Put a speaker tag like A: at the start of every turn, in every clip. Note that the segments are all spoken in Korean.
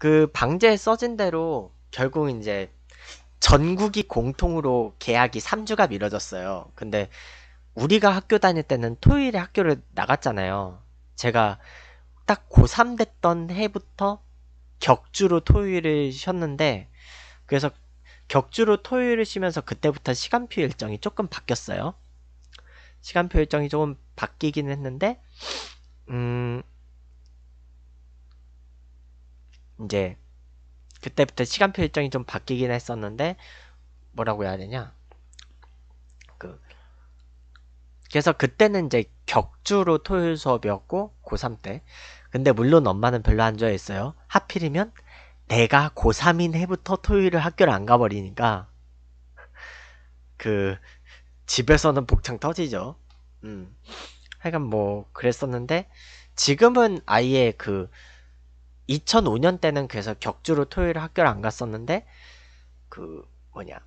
A: 그 방제에 써진 대로 결국 이제 전국이 공통으로 계약이 3주가 미뤄졌어요. 근데 우리가 학교 다닐 때는 토요일에 학교를 나갔잖아요. 제가 딱 고3 됐던 해부터 격주로 토요일을 쉬었는데 그래서 격주로 토요일을 쉬면서 그때부터 시간표 일정이 조금 바뀌었어요. 시간표 일정이 조금 바뀌긴 했는데 음 이제 그때부터 시간표 일정이 좀 바뀌긴 했었는데 뭐라고 해야 되냐 그 그래서 그때는 이제 격주로 토요일 수업이었고 고3 때 근데 물론 엄마는 별로 안 좋아했어요 하필이면 내가 고3인 해부터 토요일을 학교를 안 가버리니까 그 집에서는 복창 터지죠 음 하여간 뭐 그랬었는데 지금은 아예 그 2005년 때는 그래서 격주로 토요일 학교를 안 갔었는데 그 뭐냐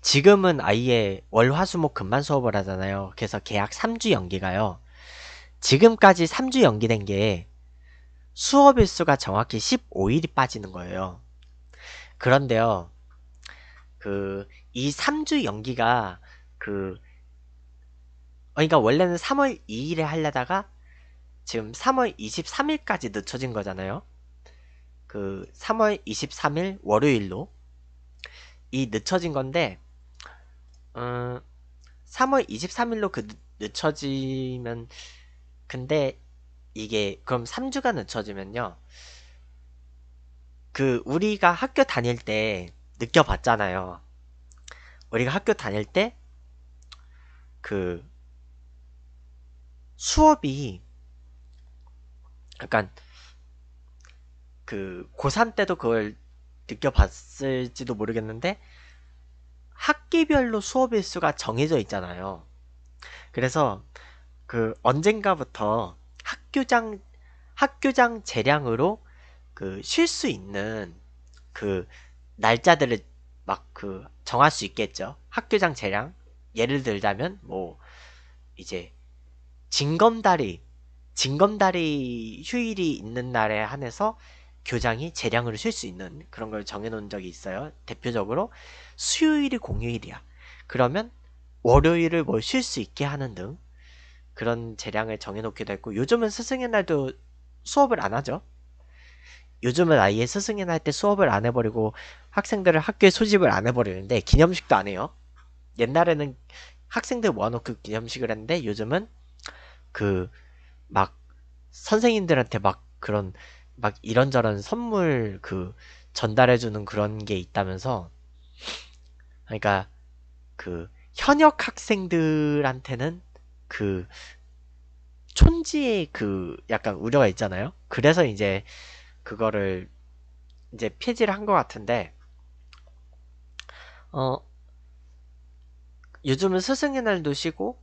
A: 지금은 아예 월화수목 금반 수업을 하잖아요. 그래서 계약 3주 연기가요. 지금까지 3주 연기된 게 수업 일수가 정확히 15일이 빠지는 거예요. 그런데요. 그 이 3주 연기가 그 그러니까 원래는 3월 2일에 하려다가 지금 3월 23일까지 늦춰진 거잖아요. 그 3월 23일 월요일로 이 늦춰진 건데 음, 3월 23일로 그 늦춰지면 근데 이게 그럼 3주가 늦춰지면요. 그 우리가 학교 다닐 때 느껴봤잖아요. 우리가 학교 다닐 때 그 수업이 약간 그 고3 때도 그걸 느껴봤을지도 모르겠는데 학기별로 수업 일수가 정해져 있잖아요. 그래서 그 언젠가부터 학교장 학교장 재량으로 그 쉴 수 있는 그 날짜들을 막 그 정할 수 있겠죠. 학교장 재량 예를 들자면 뭐 이제 징검다리 징검다리 휴일이 있는 날에 한해서 교장이 재량으로 쉴 수 있는 그런 걸 정해놓은 적이 있어요. 대표적으로 수요일이 공휴일이야. 그러면 월요일을 뭘 쉴 수 있게 하는 등 그런 재량을 정해놓기도 했고 요즘은 스승의 날도 수업을 안 하죠. 요즘은 아예 스승의 날 때 수업을 안 해버리고 학생들을 학교에 소집을 안 해버리는데 기념식도 안 해요. 옛날에는 학생들 모아놓고 기념식을 했는데 요즘은 그막 선생님들한테 막 그런 막 이런저런 선물 그 전달해주는 그런 게 있다면서 그러니까 그 현역 학생들한테는 그 촌지의 그 약간 우려가 있잖아요. 그래서 이제 그거를 이제 폐지를 한 것 같은데 어 요즘은 스승의 날도 쉬고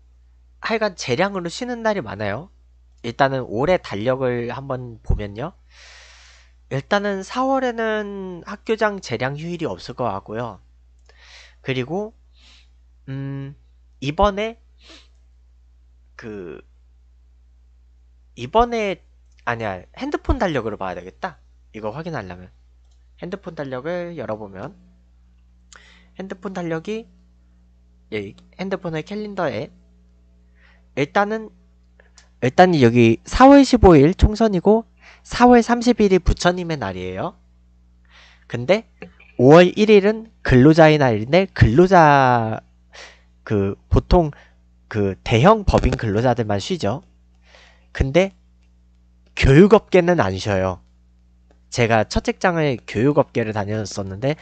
A: 하여간 재량으로 쉬는 날이 많아요. 일단은 올해 달력을 한번 보면요. 일단은 4월에는 학교장 재량 휴일이 없을 것 같고요. 그리고 음 이번에 그 이번에 아니야 핸드폰 달력으로 봐야 되겠다. 이거 확인하려면 핸드폰 달력을 열어보면 핸드폰 달력이 예, 핸드폰의 캘린더에 일단은 일단 여기 4월 15일 총선이고 4월 30일이 부처님의 날이에요. 근데 5월 1일은 근로자의 날인데 근로자 그 보통 그 대형 법인 근로자들만 쉬죠. 근데 교육업계는 안 쉬어요. 제가 첫 직장을 교육업계를 다녔었는데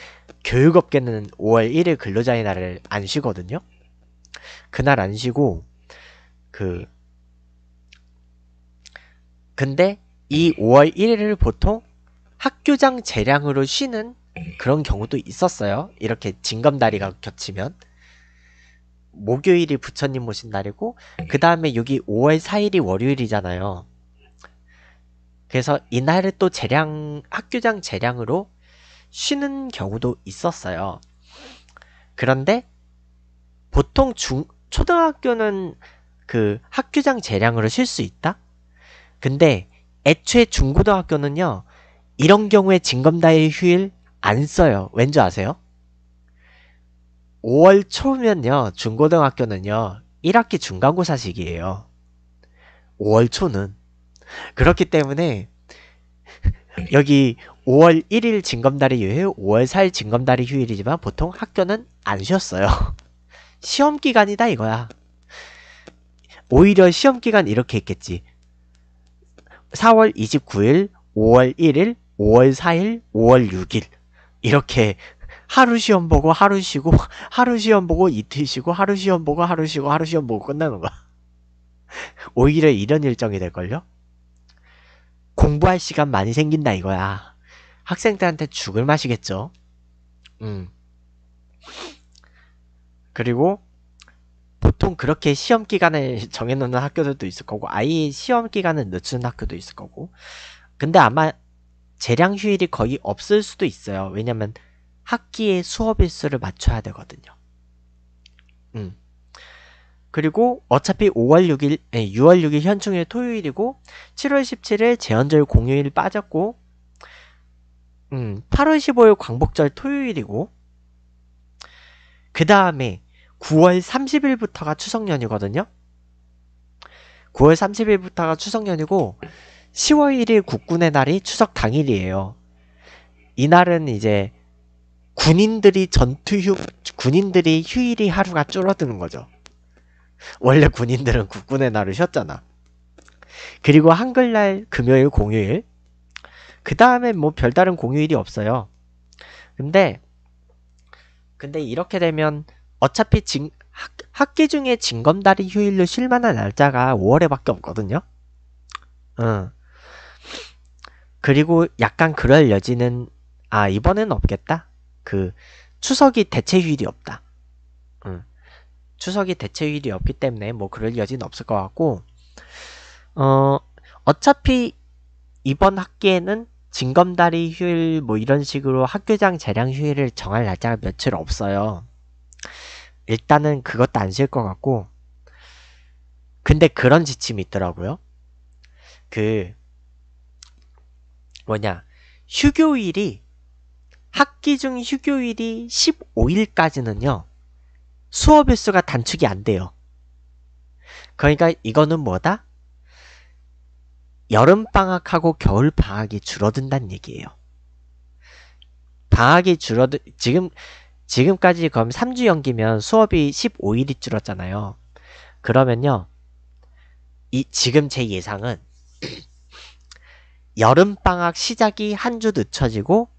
A: 교육업계는 5월 1일 근로자의 날을 안 쉬거든요. 그날 안 쉬고 그 근데 이 5월 1일을 보통 학교장 재량으로 쉬는 그런 경우도 있었어요. 이렇게 징검다리가 겹치면. 목요일이 부처님 모신 날이고, 그 다음에 여기 5월 4일이 월요일이잖아요. 그래서 이날을 또 재량, 학교장 재량으로 쉬는 경우도 있었어요. 그런데 보통 중, 초등학교는 그 학교장 재량으로 쉴 수 있다? 근데 애초에 중고등학교는요. 이런 경우에 징검다일 휴일 안 써요. 왠지 아세요? 5월 초면요. 중고등학교는요. 1학기 중간고사식이에요. 5월 초는. 그렇기 때문에 여기 5월 1일 징검다리 휴일, 5월 4일 징검다리 휴일이지만 보통 학교는 안 쉬었어요. 시험 기간이다 이거야. 오히려 시험 기간 이렇게 있겠지. 4월 29일, 5월 1일, 5월 4일, 5월 6일 이렇게 하루 시험 보고 하루 쉬고 하루 시험 보고 이틀 쉬고 하루 시험 보고 하루 쉬고 하루 시험 보고 끝나는 거야. 오히려 이런 일정이 될걸요? 공부할 시간 많이 생긴다 이거야. 학생들한테 죽을 맛이겠죠? 음. 그리고 보통 그렇게 시험 기간을 정해놓는 학교들도 있을 거고 아예 시험 기간을 늦추는 학교도 있을 거고 근데 아마 재량 휴일이 거의 없을 수도 있어요 왜냐면 학기의 수업 일수를 맞춰야 되거든요 음. 그리고 어차피 5월 6일, 네, 예, 6월 6일 현충일 토요일이고 7월 17일 재현절 공휴일 빠졌고 음, 8월 15일 광복절 토요일이고 그 다음에 9월 30일부터가 추석 연휴거든요. 9월 30일부터가 추석 연휴고 10월 1일 국군의 날이 추석 당일이에요. 이날은 이제 군인들이 전투 휴 군인들이 휴일이 하루가 줄어드는 거죠. 원래 군인들은 국군의 날을 쉬었잖아. 그리고 한글날 금요일 공휴일 그 다음에 뭐 별다른 공휴일이 없어요. 근데 근데 이렇게 되면 어차피 진, 학, 학기 중에 징검다리 휴일로 쉴만한 날짜가 5월에밖에 없거든요. 응. 어. 그리고 약간 그럴 여지는 아 이번엔 없겠다. 그 추석이 대체 휴일이 없다. 응. 어. 추석이 대체 휴일이 없기 때문에 뭐 그럴 여지는 없을 것 같고 어 어차피 이번 학기에는 징검다리 휴일 뭐 이런 식으로 학교장 재량 휴일을 정할 날짜가 며칠 없어요. 일단은 그것도 안쓸것 같고 근데 그런 지침이 있더라고요. 그 뭐냐 휴교일이 학기 중 휴교일이 15일까지는요 수업 일수가 단축이 안 돼요. 그러니까 이거는 뭐다? 여름 방학하고 겨울 방학이 줄어든다는 얘기예요. 방학이 줄어든 지금 지금까지 그럼 3주 연기면 수업이 15일이 줄었잖아요. 그러면요. 이 지금 제 예상은 여름 방학 시작이 한 주 늦춰지고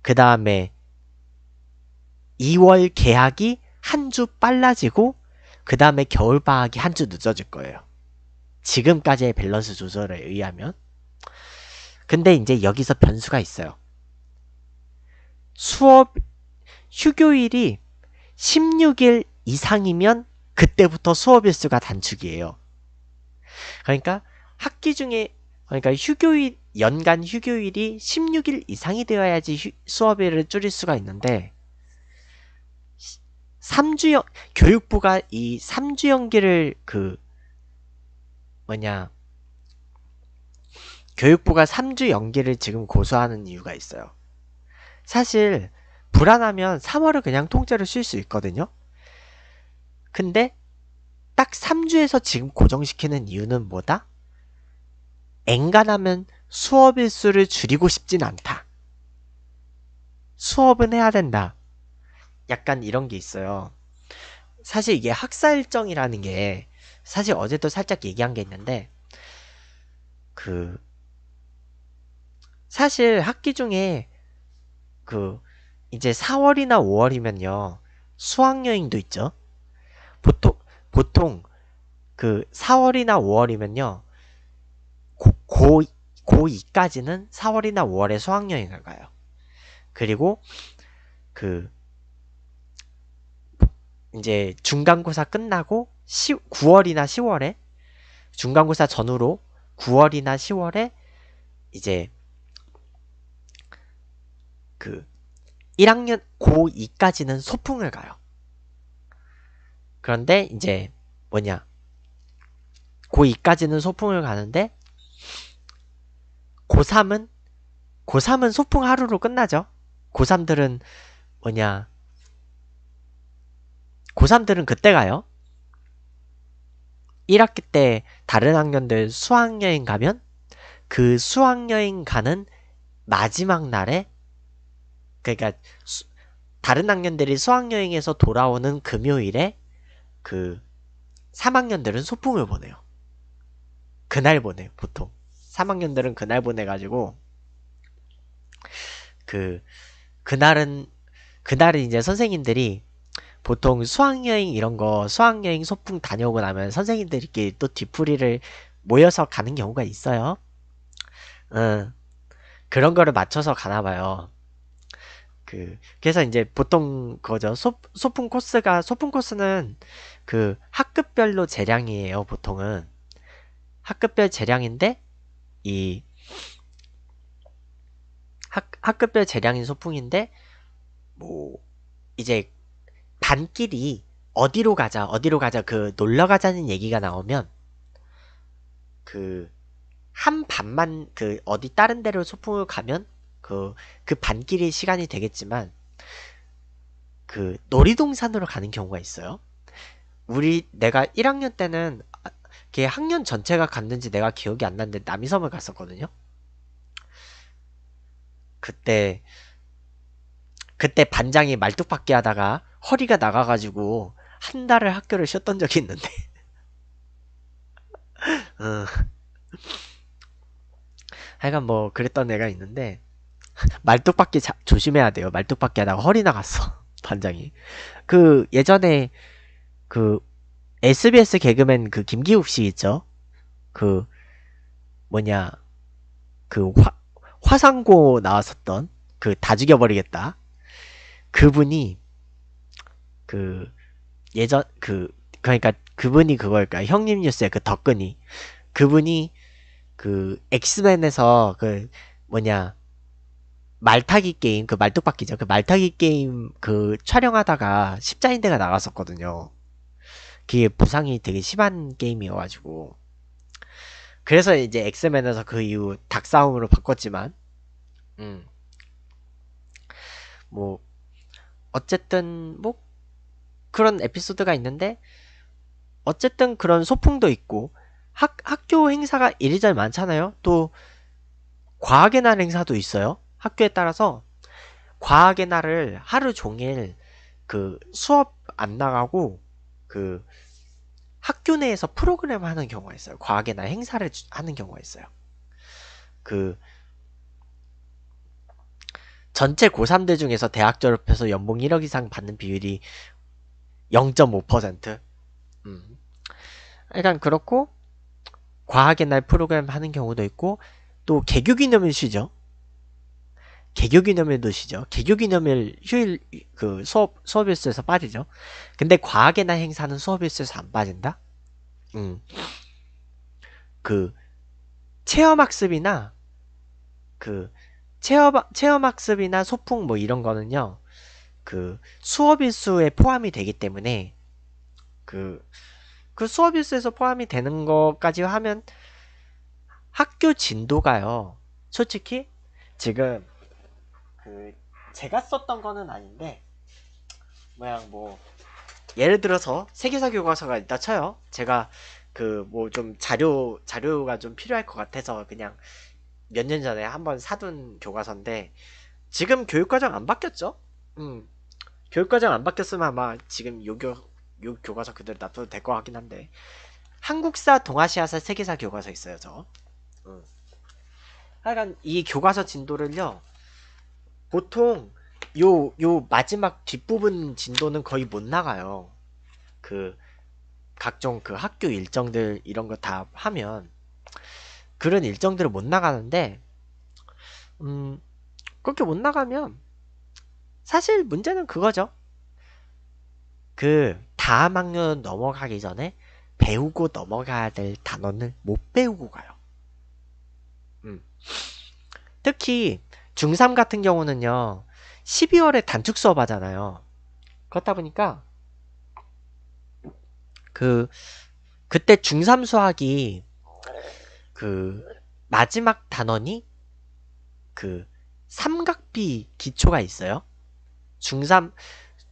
A: 그 다음에 2월 개학이 한 주 빨라지고 그 다음에 겨울 방학이 한 주 늦어질 거예요. 지금까지의 밸런스 조절에 의하면. 근데 이제 여기서 변수가 있어요. 수업 휴교일이 16일 이상이면 그때부터 수업 일수가 단축이에요. 그러니까 학기 중에 그러니까 휴교일 연간 휴교일이 16일 이상이 되어야지 휴, 수업일을 줄일 수가 있는데 3주연 교육부가 이 3주 연기를 그 뭐냐 교육부가 3주 연기를 지금 고소하는 이유가 있어요. 사실 불안하면 3월을 그냥 통째로 쉴 수 있거든요. 근데 딱 3주에서 지금 고정시키는 이유는 뭐다? 앵간하면 수업 일수를 줄이고 싶진 않다. 수업은 해야 된다. 약간 이런 게 있어요. 사실 이게 학사 일정이라는 게 사실 어제도 살짝 얘기한 게 있는데 그 사실 학기 중에 그 이제 4월이나 5월이면요. 수학여행도 있죠. 보통, 보통 그 4월이나 5월이면요. 고, 고, 2까지는 4월이나 5월에 수학여행을 가요. 그리고 그 이제 중간고사 끝나고 10, 9월이나 10월에 중간고사 전후로 9월이나 10월에 이제 그 1학년 고2까지는 소풍을 가요. 그런데 이제 뭐냐 고2까지는 소풍을 가는데 고3은 고3은 소풍 하루로 끝나죠. 고3들은 뭐냐 고3들은 그때 가요. 1학기 때 다른 학년들 수학여행 가면 그 수학여행 가는 마지막 날에 그러니까 수, 다른 학년들이 수학여행에서 돌아오는 금요일에 그 3학년들은 소풍을 보내요. 그날 보내 보통 3학년들은 그날 보내가지고 그 그날은 그날은 이제 선생님들이 보통 수학여행 이런 거 수학여행 소풍 다녀오고 나면 선생님들끼리 또 뒤풀이를 모여서 가는 경우가 있어요. 응. 그런 거를 맞춰서 가나 봐요. 그 그래서 이제 보통 거죠. 소, 소품 코스가 소품 코스는 그 학급별로 재량이에요. 보통은 학급별 재량인데 이 학, 학급별 재량인 소풍인데 뭐 이제 반끼리 어디로 가자 어디로 가자 그 놀러 가자는 얘기가 나오면 그 한 반만 그 어디 다른 데로 소풍을 가면 그, 그 반길이 시간이 되겠지만, 그, 놀이동산으로 가는 경우가 있어요. 우리, 내가 1학년 때는, 걔 학년 전체가 갔는지 내가 기억이 안 나는데 남이섬을 갔었거든요. 그때, 그때 반장이 말뚝박기 하다가 허리가 나가가지고 한 달을 학교를 쉬었던 적이 있는데. 어. 하여간 뭐 그랬던 애가 있는데 말뚝박기 자, 조심해야 돼요. 말뚝박기 하다가 허리 나갔어. 반장이. 그 예전에 그 SBS 개그맨 그 김기욱 씨 있죠? 그 뭐냐 그 화, 화상고 나왔었던 그 다 죽여버리겠다. 그분이 그 예전 그 그러니까 그분이 그걸까 형님 뉴스에 그 덕근이 그분이 그 엑스맨에서 그 뭐냐 말타기 게임 그 말뚝박기죠. 그 말타기 게임 그 촬영하다가 십자인대가 나갔었거든요. 그게 부상이 되게 심한 게임이어가지고 그래서 이제 엑스맨에서 그 이후 닭싸움으로 바꿨지만 음. 뭐 어쨌든 뭐 그런 에피소드가 있는데 어쨌든 그런 소풍도 있고 학, 학교 행사가 이리저리 많잖아요. 또 과학의 날 행사도 있어요. 학교에 따라서 과학의 날을 하루 종일 그 수업 안 나가고 그 학교 내에서 프로그램 하는 경우가 있어요. 과학의 날 행사를 하는 경우가 있어요. 그 전체 고3대 중에서 대학 졸업해서 연봉 1억 이상 받는 비율이 0.5%. 음. 약간 그러니까 그렇고 과학의 날 프로그램 하는 경우도 있고 또 개교 기념일 쉬죠. 개교기념일 도시죠. 개교기념일 휴일 그 수업 수업 일수에서 빠지죠. 근데 과학이나 행사는 수업 일수에서 안 빠진다. 음. 그 체험학습이나 그 체험 체험학습이나 소풍 뭐 이런 거는요. 그 수업 일수에 포함이 되기 때문에 그그 그, 그 수업 일수에서 포함이 되는 것까지 하면 학교 진도가요. 솔직히 지금 그 제가 썼던 거는 아닌데 뭐야뭐 예를 들어서 세계사 교과서가 있다 쳐요. 제가 그 뭐 좀 자료 자료가 좀 필요할 것 같아서 그냥 몇 년 전에 한번 사둔 교과서인데 지금 교육과정 안 바뀌었죠? 음 교육과정 안 바뀌었으면 아마 지금 요교 요 교과서 그대로 놔둬도 될 것 같긴 한데 한국사 동아시아사 세계사 교과서 있어요 저. 음. 하여간 이 교과서 진도를요 보통 요, 요 마지막 뒷부분 진도는 거의 못 나가요. 그, 각종 그 학교 일정들 이런 거 다 하면 그런 일정들을 못 나가는데, 음, 그렇게 못 나가면 사실 문제는 그거죠. 그, 다음 학년 넘어가기 전에 배우고 넘어가야 될 단어는 못 배우고 가요. 음. 특히 중3 같은 경우는요. 12월에 단축 수업 하잖아요. 그렇다 보니까 그 그때 중3 수학이 그 마지막 단원이 그 삼각비 기초가 있어요. 중3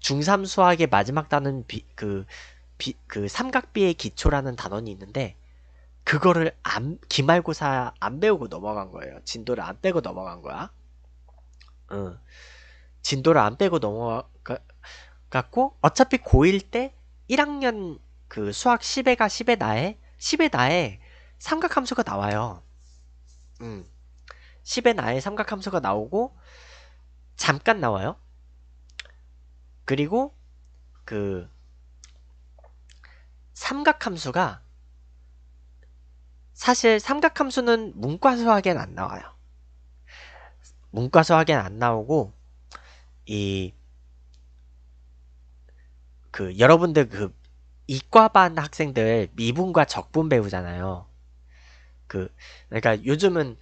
A: 중3 수학의 마지막 단은 비, 그, 비, 그 삼각비의 기초라는 단원이 있는데 그거를 안 기말고사 안 배우고 넘어간 거예요. 진도를 안 빼고 넘어간 거야. 어. 진도를 안 빼고 넘어갔고 어차피 고1 때 1학년 그 수학 10회가 10회 나에 10회 나에 삼각함수가 나와요. 음. 1 0에 나의 삼각함수가 나오고 잠깐 나와요. 그리고 그 삼각함수가 사실 삼각함수는 문과수학엔 안 나와요. 문과수학엔 안 나오고 이 그 여러분들 그 이과반 학생들 미분과 적분 배우잖아요. 그 그러니까 요즘은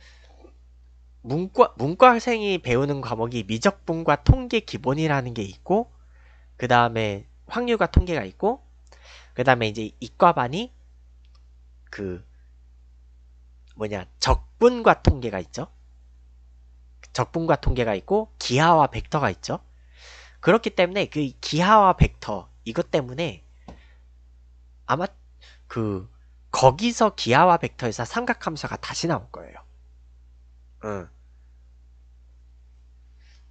A: 문과 문과 생이 배우는 과목이 미적분과 통계 기본이라는 게 있고 그 다음에 확률과 통계가 있고 그 다음에 이제 이과반이 그 뭐냐 적분과 통계가 있죠. 적분과 통계가 있고 기하와 벡터가 있죠. 그렇기 때문에 그 기하와 벡터 이것 때문에 아마 그 거기서 기하와 벡터에서 삼각함수가 다시 나올 거예요. 응.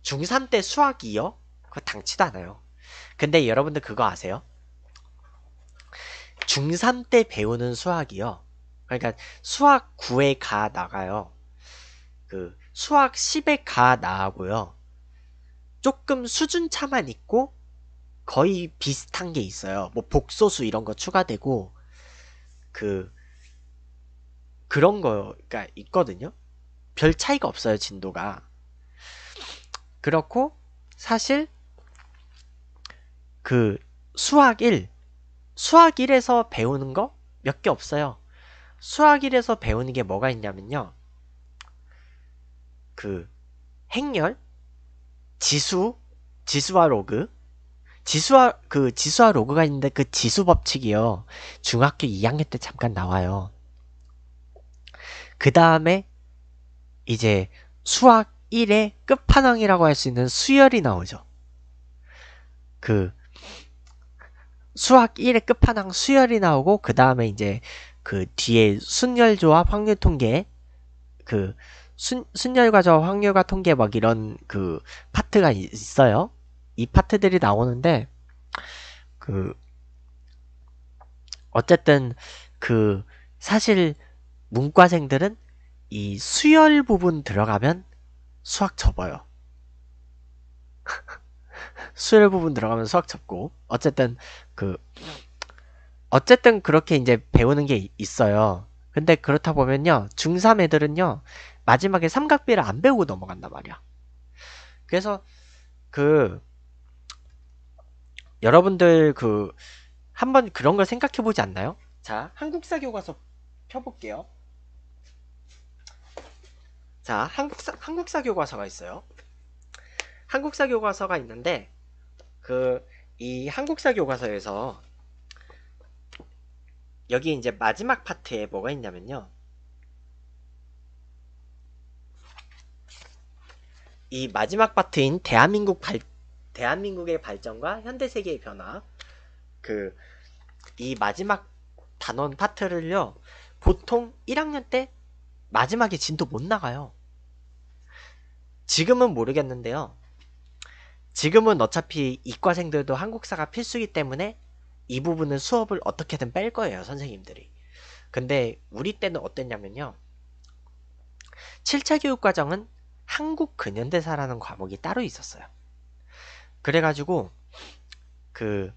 A: 중3 때 수학이요? 그거 당치도 않아요. 근데 여러분들 그거 아세요? 중3 때 배우는 수학이요. 그러니까 수학 9에가 나가요. 그 수학 1 0에가 나하고요. 조금 수준 차만 있고 거의 비슷한 게 있어요. 뭐 복소수 이런 거 추가되고 그 그런 거가 있거든요. 별 차이가 없어요, 진도가. 그렇고 사실 그 수학 1 수학 1에서 배우는 거 몇 개 없어요. 수학 1에서 배우는 게 뭐가 있냐면요. 그 행렬, 지수, 지수와 로그, 지수와 그 지수와 로그가 있는데 그 지수 법칙이요. 중학교 2학년 때 잠깐 나와요. 그 다음에 이제 수학 1의 끝판왕이라고 할 수 있는 수열이 나오죠. 그 수학 1의 끝판왕 수열이 나오고 그 다음에 이제 그 뒤에 순열 조합 확률 통계 그 순, 순열과정 확률과 통계 막 이런 그 파트가 있어요. 이 파트들이 나오는데 그 어쨌든 그 사실 문과생들은 이 수열 부분 들어가면 수학 접어요. 수열 부분 들어가면 수학 접고 어쨌든 그 어쨌든 그렇게 이제 배우는 게 있어요. 근데 그렇다 보면요. 중3 애들은요. 마지막에 삼각비를 안 배우고 넘어간단 말이야. 그래서 그 여러분들 그 한번 그런 걸 생각해 보지 않나요? 자, 한국사 교과서 펴볼게요. 자, 한국사 한국사 교과서가 있어요. 한국사 교과서가 있는데 그 이 한국사 교과서에서 여기 이제 마지막 파트에 뭐가 있냐면요. 이 마지막 파트인 대한민국 발, 대한민국의 발전과 현대 세계의 변화 그 이 마지막 단원 파트를요 보통 1학년 때 마지막에 진도 못 나가요. 지금은 모르겠는데요. 지금은 어차피 이과생들도 한국사가 필수기 이 때문에 이 부분은 수업을 어떻게든 뺄 거예요, 선생님들이. 근데 우리 때는 어땠냐면요. 7차 교육과정은 한국 근현대사라는 과목이 따로 있었어요. 그래가지고 그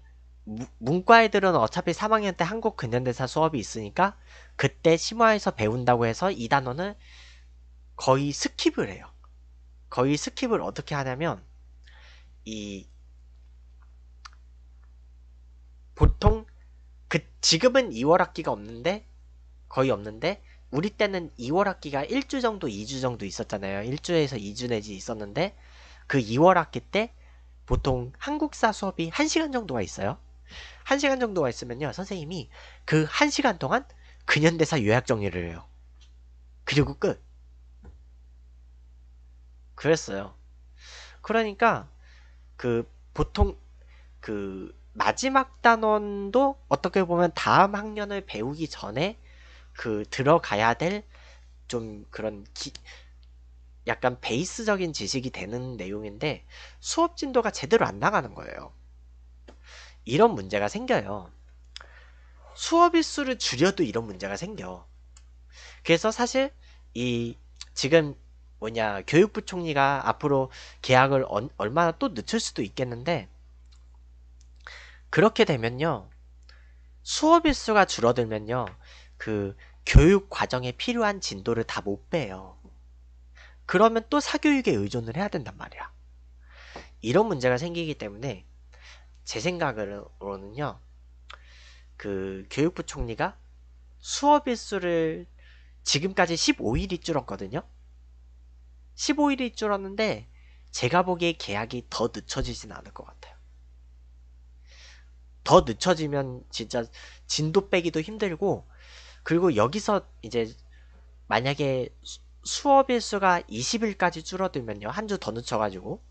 A: 문과 애들은 어차피 3학년 때 한국 근현대사 수업이 있으니까 그때 심화해서 배운다고 해서 이 단어는 거의 스킵을 해요. 거의 스킵을 어떻게 하냐면 이 보통 그 지금은 2월 학기가 없는데 거의 없는데 우리 때는 2월 학기가 1주 정도 2주 정도 있었잖아요. 1주에서 2주 내지 있었는데 그 2월 학기 때 보통 한국사 수업이 1시간 정도가 있어요. 1시간 정도가 있으면요. 선생님이 그 1시간 동안 근현대사 요약 정리를 해요. 그리고 끝. 그랬어요. 그러니까 그 보통 그 마지막 단원도 어떻게 보면 다음 학년을 배우기 전에 그 들어가야 될 좀 그런 기, 약간 베이스적인 지식이 되는 내용인데 수업 진도가 제대로 안 나가는 거예요. 이런 문제가 생겨요. 수업 일수를 줄여도 이런 문제가 생겨. 그래서 사실 이 지금 뭐냐 교육부 총리가 앞으로 계약을 언, 얼마나 또 늦출 수도 있겠는데 그렇게 되면요 수업 일수가 줄어들면요 그 교육 과정에 필요한 진도를 다 못 빼요. 그러면 또 사교육에 의존을 해야 된단 말이야. 이런 문제가 생기기 때문에 제 생각으로는요. 그 교육부 총리가 수업 일수를 지금까지 15일이 줄었거든요. 15일이 줄었는데 제가 보기에 계약이 더 늦춰지진 않을 것 같아요. 더 늦춰지면 진짜 진도 빼기도 힘들고 그리고 여기서 이제 만약에 수업 일수가 20일까지 줄어들면요. 한 주 더 늦춰가지고.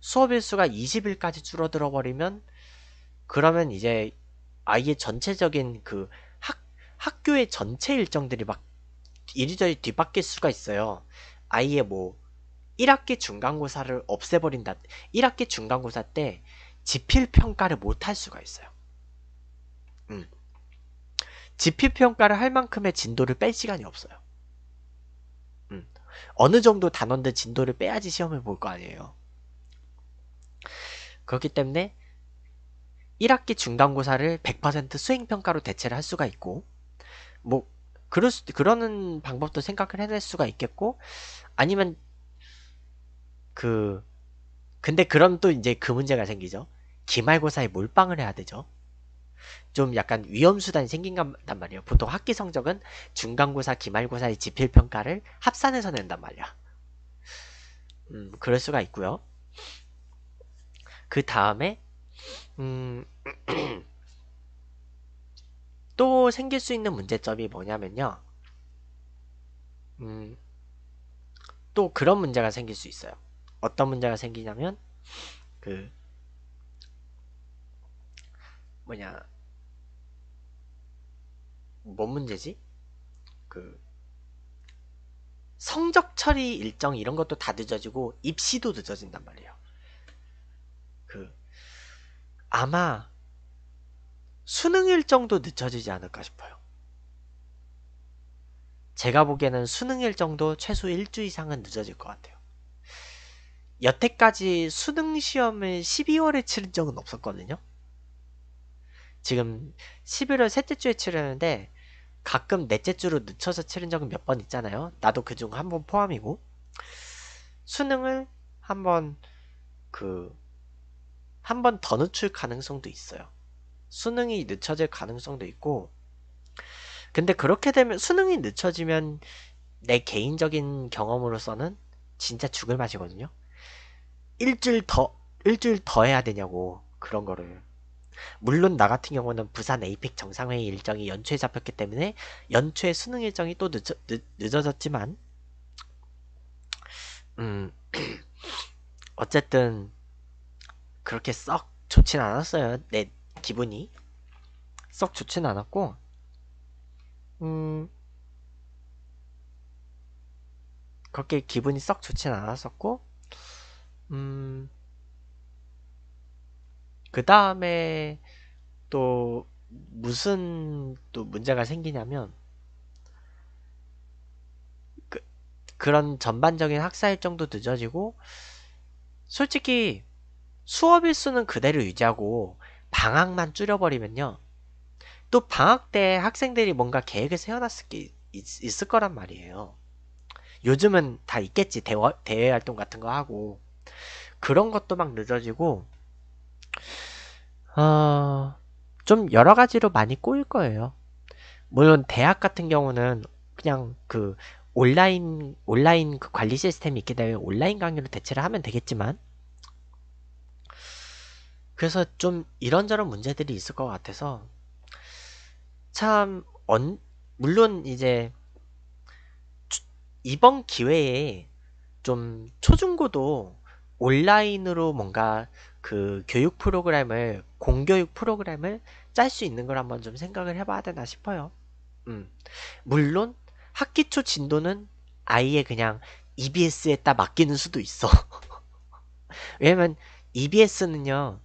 A: 수업 일수가 20일까지 줄어들어 버리면, 그러면 이제 아예 전체적인 그 학, 학교의 전체 일정들이 막 이리저리 뒤바뀔 수가 있어요. 아예 뭐, 1학기 중간고사를 없애버린다. 1학기 중간고사 때 지필 평가를 못 할 수가 있어요. 음. 지표 평가를 할 만큼의 진도를 뺄 시간이 없어요. 음. 어느 정도 단원들 진도를 빼야지 시험을 볼 거 아니에요. 그렇기 때문에 1학기 중단고사를 100% 수행평가로 대체를 할 수가 있고, 뭐, 그럴 수, 그러는 방법도 생각을 해낼 수가 있겠고, 아니면, 그, 근데 그럼 또 이제 그 문제가 생기죠. 기말고사에 몰빵을 해야 되죠. 좀 약간 위험수단이 생긴 단 말이에요. 보통 학기 성적은 중간고사, 기말고사의 지필평가를 합산해서 낸단 말이야. 음, 그럴 수가 있고요. 그 다음에 음, 또 생길 수 있는 문제점이 뭐냐면요. 음, 또 그런 문제가 생길 수 있어요. 어떤 문제가 생기냐면 그 뭐냐 뭔 문제지? 그 성적 처리 일정 이런 것도 다 늦어지고 입시도 늦어진단 말이에요. 그 아마 수능 일정도 늦어지지 않을까 싶어요. 제가 보기에는 수능 일정도 최소 일주 이상은 늦어질 것 같아요. 여태까지 수능 시험을 12월에 치른 적은 없었거든요. 지금 11월 셋째 주에 치르는데 가끔 넷째 주로 늦춰서 치른 적은 몇 번 있잖아요. 나도 그중한 번 포함이고 수능을 한번그 한 번 더 늦출 가능성도 있어요. 수능이 늦춰질 가능성도 있고 근데 그렇게 되면 수능이 늦춰지면 내 개인적인 경험으로서는 진짜 죽을 맛이거든요. 일주일 더 일주일 더 해야 되냐고 그런 거를 물론 나 같은 경우는 부산 에이펙 정상회의 일정이 연초에 잡혔기 때문에 연초에 수능 일정이 또 늦어, 늦, 어졌지만 음, 어쨌든 그렇게 썩 좋진 않았어요. 내 기분이 썩 좋진 않았고 음 그렇게 기분이 썩 좋진 않았었고 음그 다음에 또 무슨 또 문제가 생기냐면 그, 그런 전반적인 학사 일정도 늦어지고 솔직히 수업 일수는 그대로 유지하고 방학만 줄여버리면요. 또 방학 때 학생들이 뭔가 계획을 세워놨을 게 있, 을 거란 말이에요. 요즘은 다 있겠지. 대외 활동 같은 거 하고. 그런 것도 막 늦어지고, 어, 좀 여러 가지로 많이 꼬일 거예요. 물론 대학 같은 경우는 그냥 그 온라인 온라인 그 관리 시스템이 있기 때문에 온라인 강의로 대체를 하면 되겠지만 그래서 좀 이런저런 문제들이 있을 것 같아서 참 언, 물론 이제 이번 기회에 좀 초중고도 온라인으로 뭔가 그 교육 프로그램을 공교육 프로그램을 짤 수 있는 걸 한번 좀 생각을 해봐야 되나 싶어요. 음, 물론 학기 초 진도는 아예 그냥 EBS에 딱 맡기는 수도 있어. 왜냐면 EBS는요,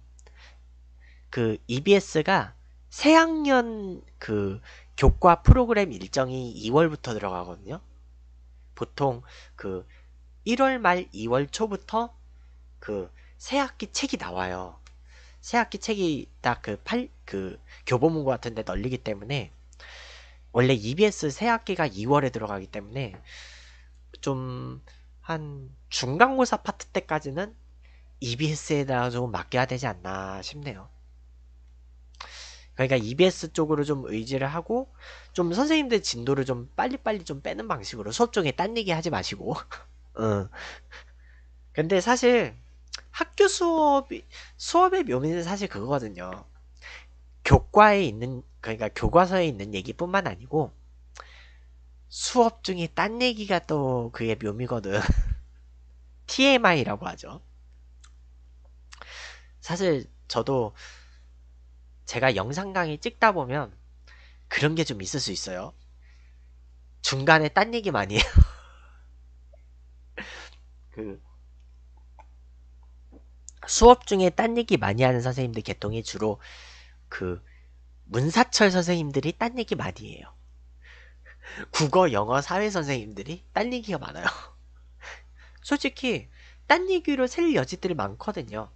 A: 그 EBS가 새학년 그 교과 프로그램 일정이 2월부터 들어가거든요. 보통 그 1월 말 2월 초부터 그 새학기 책이 나와요. 새학기 책이 딱 그팔그 그 교보문고 같은 데 널리기 때문에 원래 EBS 새학기가 2월에 들어가기 때문에 좀 한 중간고사 파트 때까지는 EBS에다가 조금 맡겨야 되지 않나 싶네요. 그러니까 EBS 쪽으로 좀 의지를 하고 좀 선생님들 진도를 좀 빨리빨리 좀 빼는 방식으로 수업 중에 딴 얘기 하지 마시고. 응. 근데 사실 학교 수업이 수업의 묘미는 사실 그거거든요. 교과에 있는 그러니까 교과서에 있는 얘기뿐만 아니고 수업 중에 딴 얘기가 또 그의 묘미거든. TMI라고 하죠. 사실 저도 제가 영상 강의 찍다 보면 그런 게 좀 있을 수 있어요. 중간에 딴 얘기 많이 해요. 그 수업 중에 딴 얘기 많이 하는 선생님들 개통이 주로 그 문사철 선생님들이 딴 얘기 많이 해요. 국어, 영어, 사회 선생님들이 딴 얘기가 많아요. 솔직히 딴 얘기로 셀 여지들이 많거든요.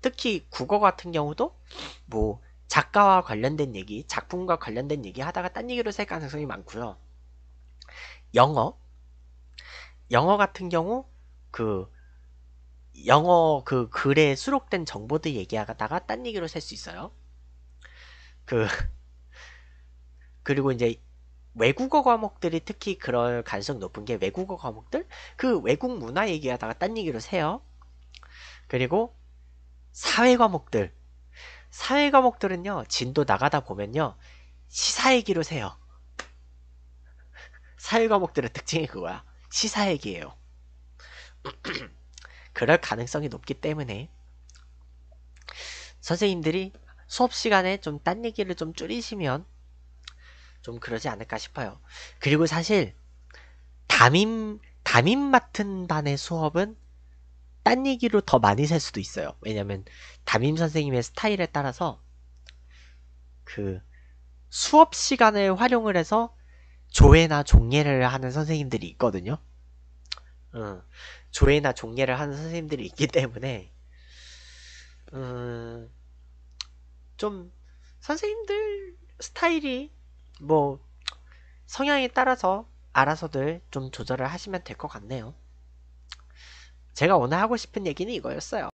A: 특히 국어 같은 경우도 뭐 작가와 관련된 얘기, 작품과 관련된 얘기 하다가 딴 얘기로 셀 가능성이 많고요. 영어 영어 같은 경우 그 영어 그 글에 수록된 정보들 얘기하다가 딴 얘기로 셀 수 있어요. 그 그리고 이제 외국어 과목들이 특히 그럴 가능성 높은 게 외국어 과목들 그 외국 문화 얘기하다가 딴 얘기로 세요. 그리고 사회 과목들 사회 과목들은요 진도 나가다 보면요 시사 얘기로 세요. 사회 과목들의 특징이 그거야 시사 얘기예요. 그럴 가능성이 높기 때문에 선생님들이 수업 시간에 좀 딴 얘기를 좀 줄이시면 좀 그러지 않을까 싶어요. 그리고 사실 담임 담임 맡은 반의 수업은 딴 얘기로 더 많이 셀 수도 있어요. 왜냐면 담임 선생님의 스타일에 따라서 그 수업 시간을 활용을 해서 조회나 종례를 하는 선생님들이 있거든요. 음, 조회나 종례를 하는 선생님들이 있기 때문에 음, 좀 선생님들 스타일이 뭐 성향에 따라서 알아서들 좀 조절을 하시면 될 것 같네요. 제가 오늘 하고 싶은 얘기는 이거였어요.